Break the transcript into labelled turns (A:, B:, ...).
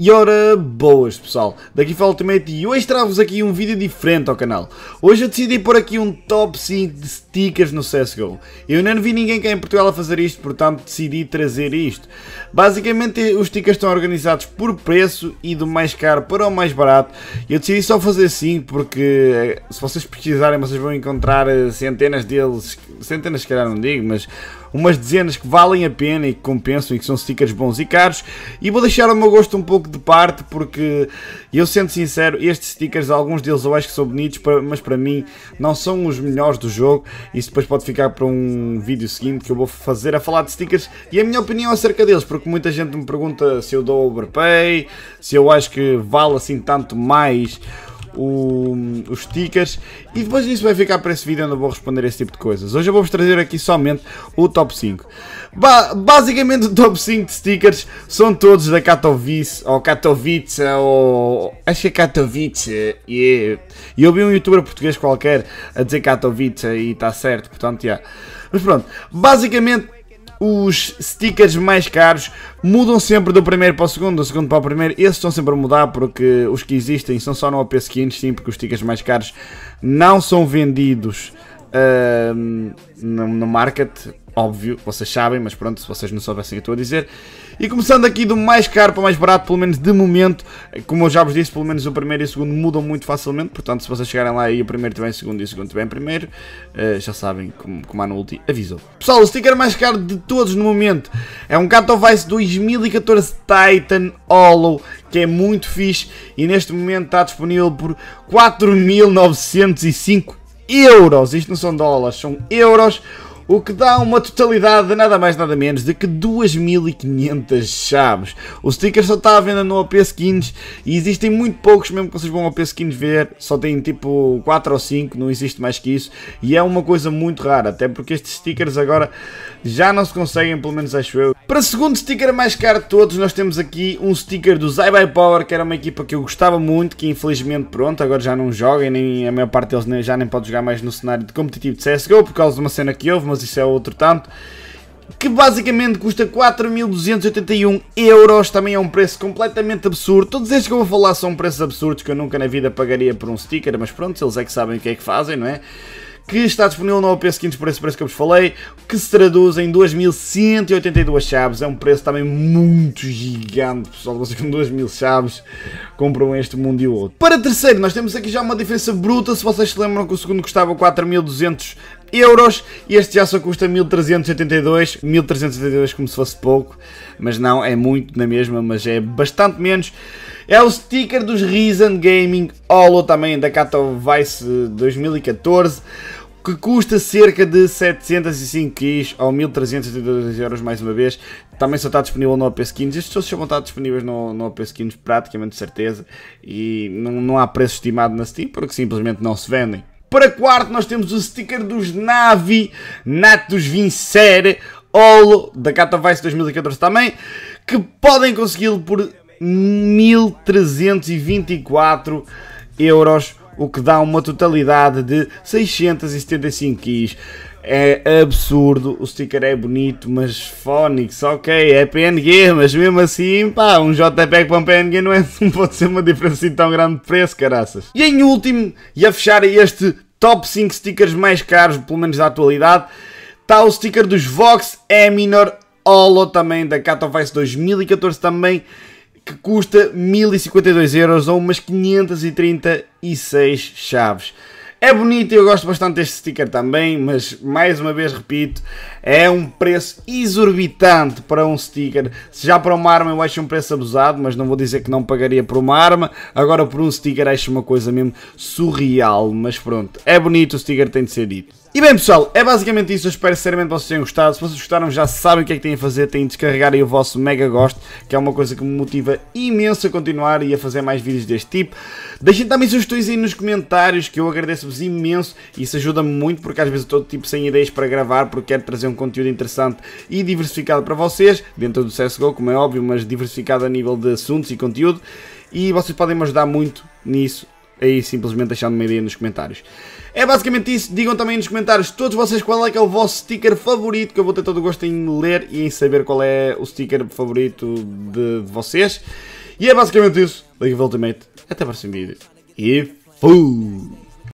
A: E ora, boas pessoal, daqui fala Ultimate e hoje trago-vos aqui um vídeo diferente ao canal. Hoje eu decidi pôr aqui um top 5 de stickers no CSGO. Eu não vi ninguém cá em Portugal a fazer isto, portanto decidi trazer isto. Basicamente os stickers estão organizados por preço e do mais caro para o mais barato. Eu decidi só fazer 5 porque eh, se vocês pesquisarem vocês vão encontrar eh, centenas deles, centenas se calhar não digo, mas umas dezenas que valem a pena e que compensam e que são stickers bons e caros. E vou deixar o meu gosto um pouco de parte porque eu sendo sincero, estes stickers, alguns deles eu acho que são bonitos, mas para mim não são os melhores do jogo. Isso depois pode ficar para um vídeo seguinte que eu vou fazer a falar de stickers e a minha opinião acerca deles, porque muita gente me pergunta se eu dou overpay, se eu acho que vale assim tanto mais o, os stickers e depois isso vai ficar para esse vídeo onde eu vou responder esse tipo de coisas. Hoje eu vou-vos trazer aqui somente o top 5. Ba basicamente o top 5 de stickers são todos da Katowice ou Katowice ou... acho que é Katowice yeah. e eu vi um youtuber português qualquer a dizer Katowice e está certo, portanto, yeah. Mas pronto, basicamente os stickers mais caros mudam sempre do primeiro para o segundo, do segundo para o primeiro. Esses estão sempre a mudar porque os que existem são só no OP Skins, sim, porque os stickers mais caros não são vendidos uh, no, no market, óbvio, vocês sabem, mas pronto, se vocês não soubessem eu estou a dizer. E começando aqui do mais caro para o mais barato, pelo menos de momento, como eu já vos disse, pelo menos o primeiro e o segundo mudam muito facilmente, portanto se vocês chegarem lá e o primeiro tiver em segundo e o segundo tiver em primeiro, eh, já sabem, como, como no ulti, avisou. Pessoal, o sticker mais caro de todos no momento é um Cat vice 2014 Titan Hollow, que é muito fixe e neste momento está disponível por 4.905 euros, isto não são dólares, são euros, o que dá uma totalidade de nada mais nada menos de que 2500 chaves. O sticker só está à venda no OP Skins e existem muito poucos mesmo que vocês vão ao OP Skins ver, só tem tipo 4 ou 5, não existe mais que isso e é uma coisa muito rara, até porque estes stickers agora já não se conseguem, pelo menos acho eu. Para o segundo sticker mais caro de todos, nós temos aqui um sticker do Zai Power, que era uma equipa que eu gostava muito, que infelizmente pronto, agora já não joga e nem a maior parte deles já nem pode jogar mais no cenário de competitivo de CSGO por causa de uma cena que houve, mas isso é outro tanto. Que basicamente custa 4.281 euros, também é um preço completamente absurdo. Todos estes que eu vou falar são preços absurdos que eu nunca na vida pagaria por um sticker, mas pronto, eles é que sabem o que é que fazem, não é? que está disponível na OP Skins por esse preço que eu vos falei, que se traduz em 2.182 chaves. É um preço também muito gigante, pessoal. Vocês com 2.000 chaves compram este mundo e o outro. Para terceiro, nós temos aqui já uma diferença bruta. Se vocês se lembram que o segundo custava 4.200 euros. E este já só custa 1382, 1382 como se fosse pouco, mas não, é muito na mesma, mas é bastante menos. É o sticker dos Reason Gaming Holo também da Katowice 2014 que custa cerca de 705 keys ou 1382 euros mais uma vez. Também só está disponível no OP Skins. Estes só vão estar disponíveis no, no OP Skins praticamente certeza e não, não há preço estimado na Steam porque simplesmente não se vendem. Para quarto nós temos o sticker dos Navi, Natos Vincere, Olo, da Cata Vice 2014 também, que podem consegui-lo por 1324 euros, o que dá uma totalidade de 675 keys é absurdo, o sticker é bonito, mas Phonics, ok, é PNG, mas mesmo assim, pá, um JPEG para um PNG não, é, não pode ser uma diferença assim tão grande de preço, caraças. E em último, e a fechar este top 5 stickers mais caros, pelo menos da atualidade, está o sticker dos Vox Eminor Holo também, da Cat 2014 também, que custa 1052 euros ou umas 536 chaves. É bonito, e eu gosto bastante deste sticker também, mas mais uma vez repito, é um preço exorbitante para um sticker. Se já para uma arma eu acho um preço abusado, mas não vou dizer que não pagaria por uma arma. Agora por um sticker acho uma coisa mesmo surreal, mas pronto, é bonito, o sticker tem de ser dito. E bem pessoal, é basicamente isso, eu espero sinceramente que vocês tenham gostado, se vocês gostaram já sabem o que é que têm a fazer, têm de descarregar aí o vosso mega gosto, que é uma coisa que me motiva imenso a continuar e a fazer mais vídeos deste tipo. Deixem também sugestões aí nos comentários, que eu agradeço agradeço-vos imenso. Isso ajuda muito porque às vezes eu estou tipo sem ideias para gravar porque quero trazer um conteúdo interessante e diversificado para vocês, dentro do CSGO, como é óbvio, mas diversificado a nível de assuntos e conteúdo. E vocês podem me ajudar muito nisso aí simplesmente deixando uma ideia nos comentários. É basicamente isso, digam também nos comentários todos vocês qual é que é o vosso sticker favorito, que eu vou ter todo o gosto em ler e em saber qual é o sticker favorito de, de vocês. E é basicamente isso, League of Ultimate, até o próximo vídeo e fui!